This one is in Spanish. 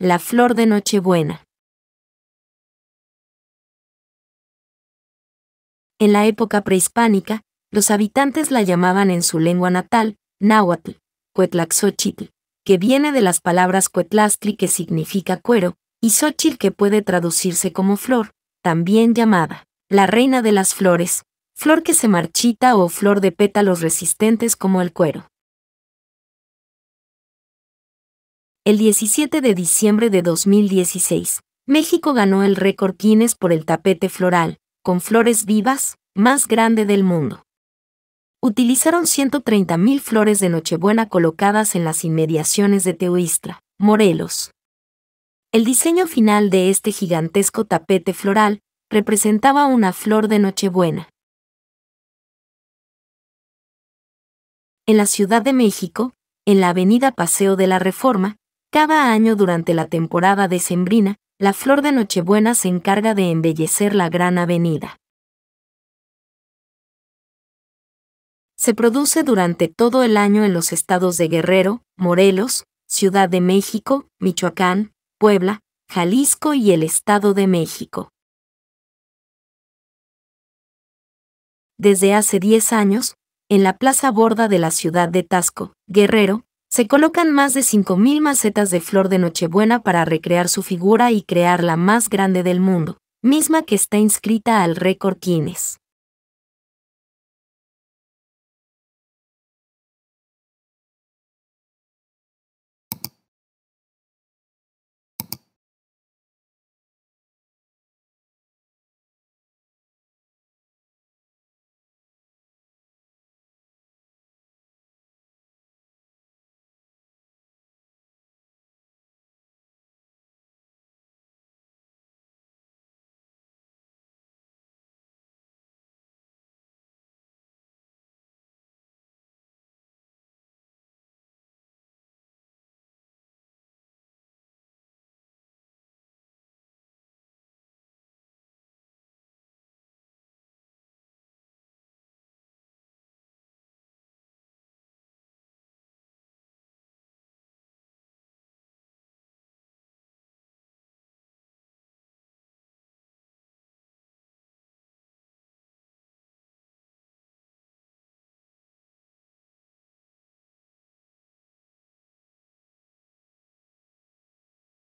La flor de Nochebuena. En la época prehispánica, los habitantes la llamaban en su lengua natal, náhuatl, cuetlaxochitl, que viene de las palabras cuetlastri que significa cuero, y xochitl que puede traducirse como flor, también llamada la reina de las flores, flor que se marchita o flor de pétalos resistentes como el cuero. el 17 de diciembre de 2016, México ganó el récord Guinness por el tapete floral, con flores vivas, más grande del mundo. Utilizaron 130.000 flores de Nochebuena colocadas en las inmediaciones de Teuistra, Morelos. El diseño final de este gigantesco tapete floral representaba una flor de Nochebuena. En la Ciudad de México, en la avenida Paseo de la Reforma, cada año durante la temporada decembrina, la flor de Nochebuena se encarga de embellecer la gran avenida. Se produce durante todo el año en los estados de Guerrero, Morelos, Ciudad de México, Michoacán, Puebla, Jalisco y el Estado de México. Desde hace 10 años, en la Plaza Borda de la ciudad de Tasco, Guerrero, se colocan más de 5.000 macetas de flor de Nochebuena para recrear su figura y crear la más grande del mundo, misma que está inscrita al récord Guinness.